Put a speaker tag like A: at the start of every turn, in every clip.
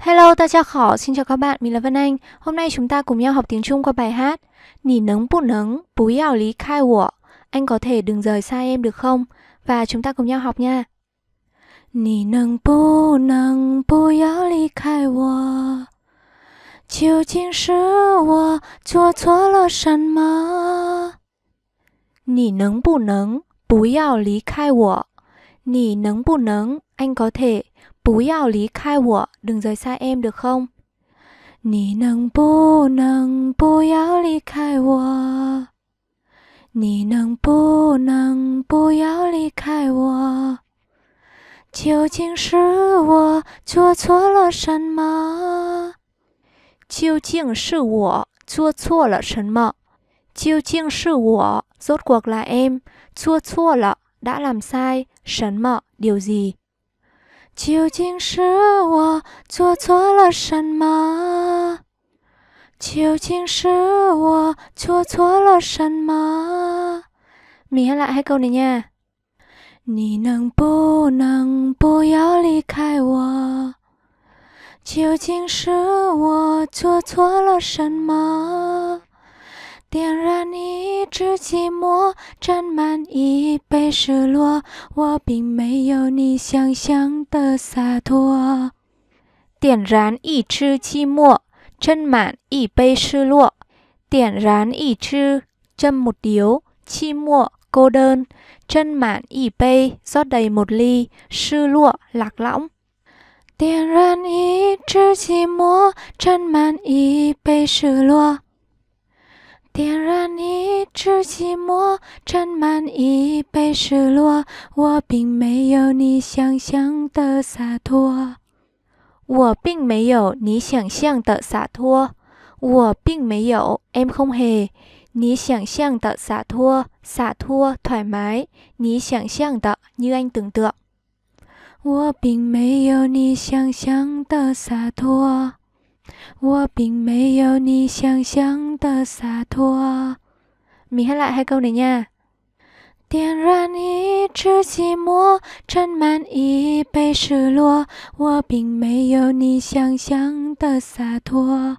A: Hello, ta chào khỏ, xin chào các bạn, mình là Vân Anh. Hôm nay chúng ta cùng nhau học tiếng Trung qua bài hát Nỉ nấng bụt nấng, bú yào lý khai của Anh có thể đừng rời xa em được không? Và chúng ta cùng nhau học nha. Nỉ nấng bụt nấng, bú yào lý khai của 究竟是我做错了什么？你能不能不要离开我？你能不能？Anh có thể Bú yào lý khai của, đừng rời xa em được không? Nì nâng bú nâng bú yào lý khai của Nì nâng bú nâng bú yào lý khai của 究竟是我做错了什么？究竟是我做错了什么？究竟是我，rốt cuộc là em, chua chua là, đã làm sai, sấn mọ, điều gì? 究竟是我做错了什么？究竟是我做错了什么？明天来，还够你念。你能不能不要离开我？究竟是我做错了什么？点燃一支寂寞，斟满一杯失落。我并没有你想象的洒脱。点燃一支寂寞，斟满一杯失落。点燃一支，斟 m 酒，寂寞 cô n 斟满一杯，rót đầy một ly, 失落 lạc lõng。点燃一支寂寞，斟满一杯失落。点燃一支寂寞，斟满一杯失落。我并没有你想象的洒脱，我并没有你想象的洒脱，我并没有 em không hề 你想象的洒脱，洒脱 thoải mái 你想象的，如你懂得。我并没有你想象的洒脱，我并没有你想象。洒脱，咪喊来还句呢？伢，点燃一池寂寞，斟满一杯失落。我并没有你想象的洒脱，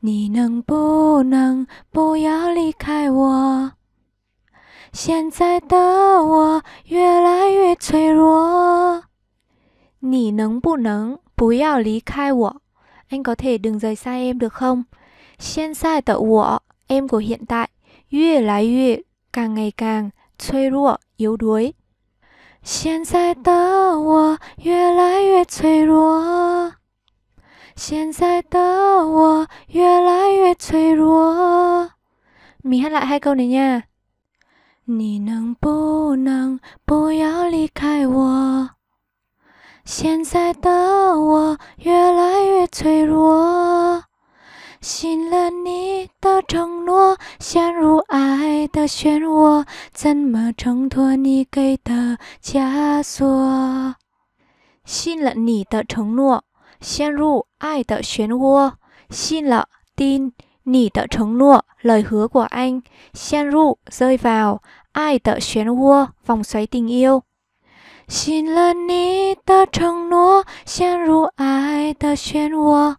A: 你能不能不要离开我？现在的我越来越脆弱。你能不能不要离开我？现 n 的我越来 h 脆弱。你能不能不要离开我？你能不能不要离开我？你现在的我 m c 现代，越来越，c à n 脆弱，有 ế 现在的我越来越脆弱。现在的我越来越脆弱。咪喊来，喊够你呀？你能不能不要离开我？现在的我越来越脆弱。信了你的承诺，陷入爱的漩涡，怎么挣脱你给的枷锁？信了你的承诺，陷入爱的漩涡。信了丁你的承诺，来和我安，陷入 của anh, x ẹ o a 信了你的承诺，陷入爱的漩涡。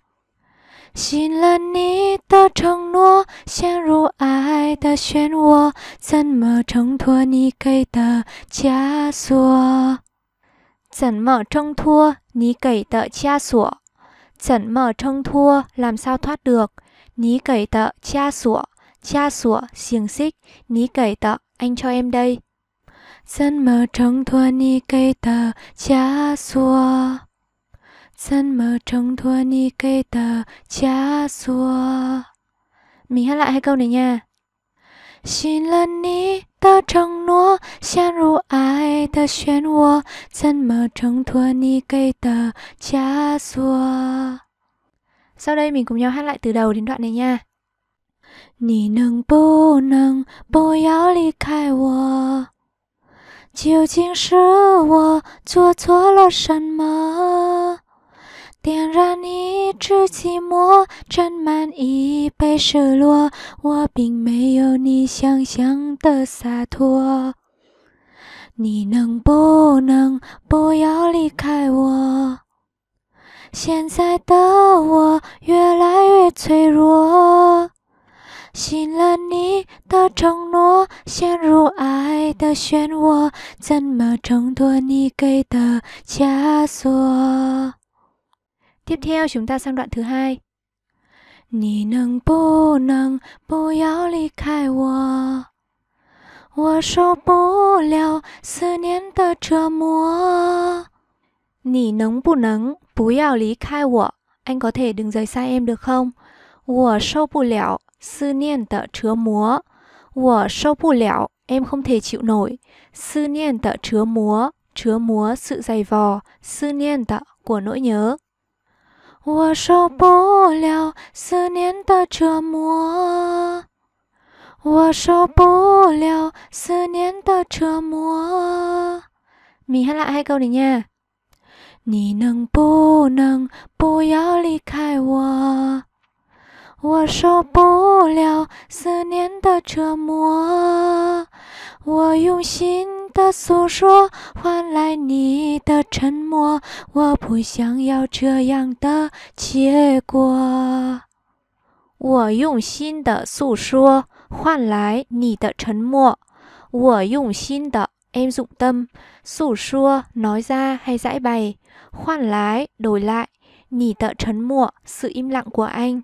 A: 醒了你的承诺，陷入爱的漩涡，怎么挣脱你给的枷锁？怎么挣脱你给的枷锁？怎么挣脱 làm sao thoát được? Ní cởi tợ cha sủa, cha sủa xiềng xích, ní cởi tợ anh cho em đây. Dân mờ trống thua ní cây tờ cha sủa. 怎么挣脱你给的枷锁？mình hát lại hai câu này nha. Xin lỗi, đi, đi, đi, đi, đi, đi, đ n đi, đi, đi, đi, đi, i đi, đi, đ đi, đ đi, đi, đi, đi, đi, đi, đi, đi, đi, đi, đi, đi, đi, đi, đi, đi, i đi, đi, i đi, đi, i đi, đi, đi, đi, đi, đi, đi, đi, đi, đi, đ 点燃一支寂寞，斟满一杯失落。我并没有你想象的洒脱，你能不能不要离开我？现在的我越来越脆弱，信了你的承诺，陷入爱的漩涡，怎么挣脱你给的枷锁？Tiếp theo chúng ta sang đoạn thứ hai. Nì nâng bố nâng bố yếu lì khai wo Wo sâu bố liao sư niên tờ trơ mùa Nì nấng bù nấng bú yếu lý khai wo Anh có thể đừng rời xa em được không? Wo sâu bù liao sư niên tờ trưa múa Wo sâu bù liao em không thể chịu nổi Sư niên tờ chứa múa chứa múa sự dày vò, sư niên tợ của nỗi nhớ. 我受不了思念的折磨，我受不了思念的折磨。米开朗，还够里念？你能不能不要离开我？我受不了思念的折磨，我用心。的诉说换来你的沉默，我不想要这样的结果。我用心的诉说换来你的沉默，我用心的。Em sốt đ m s ố a nói ra hay giải bày, h o a n lái đổi lại, nghỉ chấn m u sự im lặng của anh。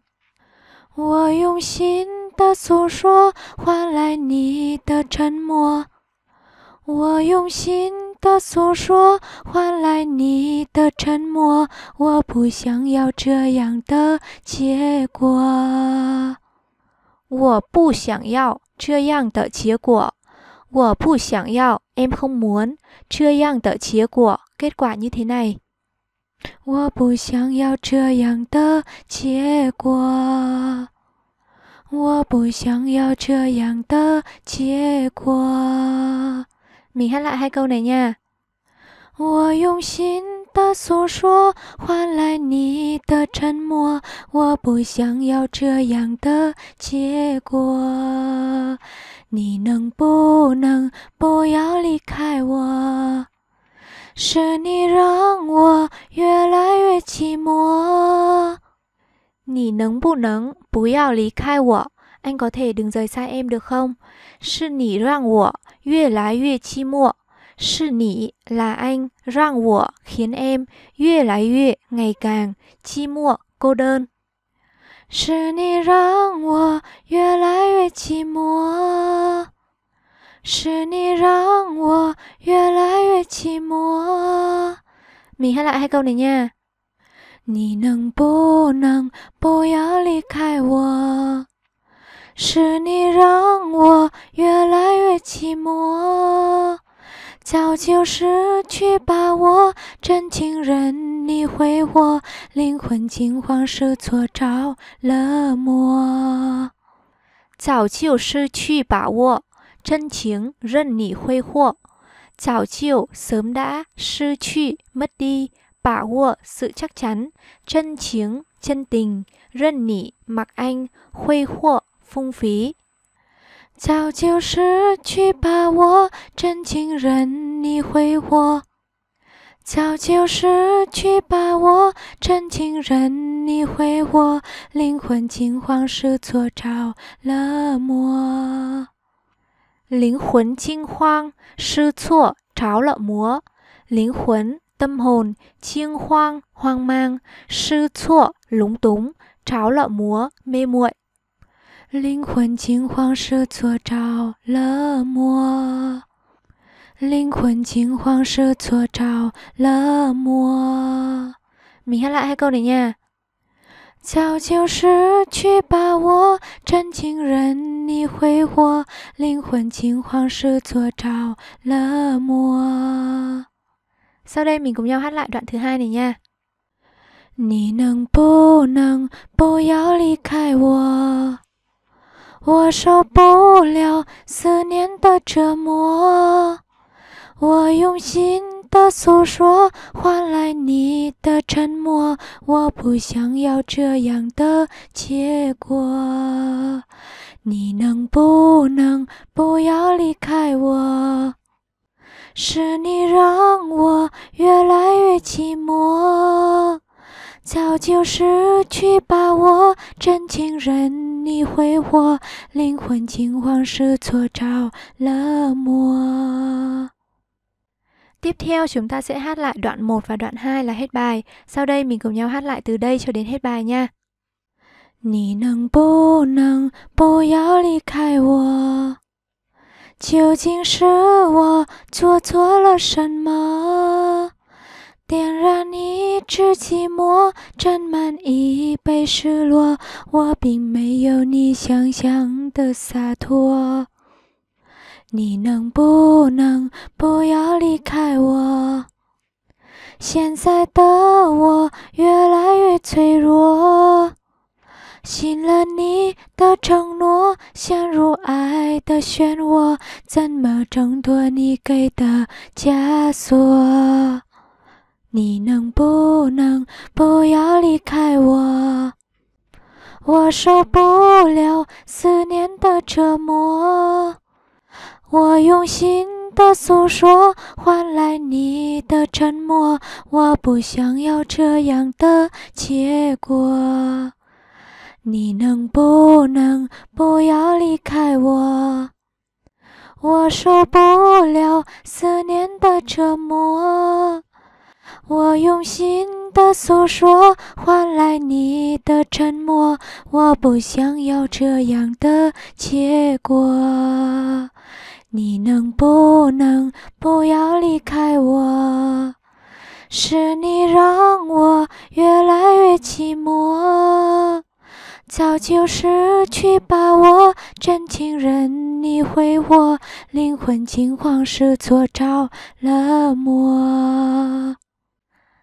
A: 我用心的诉说换来你的沉默。我用心的诉说，换来你的沉默。我不想要这样的结果。我不想要这样的结果。我不想要 m 和 n 这样的结果。结果如 thế này。我不想要这样的结果。我不想要这样的结果。米哈 n 还 h á 呀！我用心的诉说，换来你的沉默。我不想要这样的结果。你能不能不要离开我？是你让我越来越寂寞。你能不能不要离开我？anh có thể đừng rời xa em được không? Sư nỉ rang wǒ, yue lái yue chi mộ. Sư nỉ là anh, rang wǒ khiến em, yue lái yue ngày càng, chi mộ cô đơn. Sư nỉ rang wǒ, yue lái yue chi mộ. Sư nỉ rang wǒ, yue lái yue chi mộ. Mình hát lại hai câu này nha. 你能不能不要离开我？是你让我越来越寂寞，早就失去把握，真情任你挥霍，灵魂惊慌失措，着了魔。早就失去把握，真情任你挥霍。早就什么的失去目的把握是 ự c 真情真定 c n h h h 任你 m ặ a 挥霍。风飞，早就失去把握，真情任你挥霍。早就失去把握，真情任你挥霍。灵魂惊慌失措，着了魔。灵魂惊慌失措，着了魔。灵魂，的魂，惊慌，慌忙，失措，隆咚着了魔，没惘。灵魂惊慌失措，着了魔。灵魂惊慌失措，着了魔。明天来还搞的呢。早就失去把握，真情任你挥霍。灵魂惊慌失措，着了魔。下面，我们共同来唱一下第二段，来听一下。你能不能不要离开我？我受不了思念的折磨，我用心的诉说换来你的沉默，我不想要这样的结果。你能不能不要离开我？是你让我越来越寂寞，早就失去把握真情人。任你挥霍，灵魂惊慌失措 trào Tiếp theo chúng ta sẽ hát lại đoạn 1 và đoạn 2 là hết bài. Sau đây mình cùng nhau hát lại từ đây cho đến hết bài nha. khai 你能不能不要离开我？究竟是我做错了什么，点燃？只寂寞，斟满一杯失落。我并没有你想象的洒脱。你能不能不要离开我？现在的我越来越脆弱。信了你的承诺，陷入爱的漩涡，怎么挣脱你给的枷锁？你能不能不要离开我？我受不了思念的折磨。我用心的诉说，换来你的沉默。我不想要这样的结果。你能不能不要离开我？我受不了思念的折磨。我用心的诉说，换来你的沉默。我不想要这样的结果。你能不能不要离开我？是你让我越来越寂寞。早就失去把握，真情任你挥霍，灵魂惊慌失措，着了魔。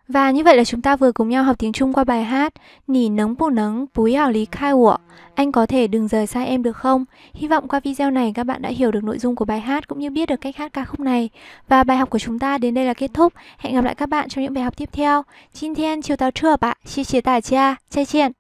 A: Và như vậy là chúng ta vừa cùng nhau học tiếng Trung qua bài hát Nỉ nấng bù nấng búi hào lý khai ủa Anh có thể đừng rời xa em được không? Hy vọng qua video này các bạn đã hiểu được nội dung của bài hát cũng như biết được cách hát ca khúc này Và bài học của chúng ta đến đây là kết thúc Hẹn gặp lại các bạn trong những bài học tiếp theo Xin thiên chiều tao trưa bạn, xin chia tả cha, chay chuyện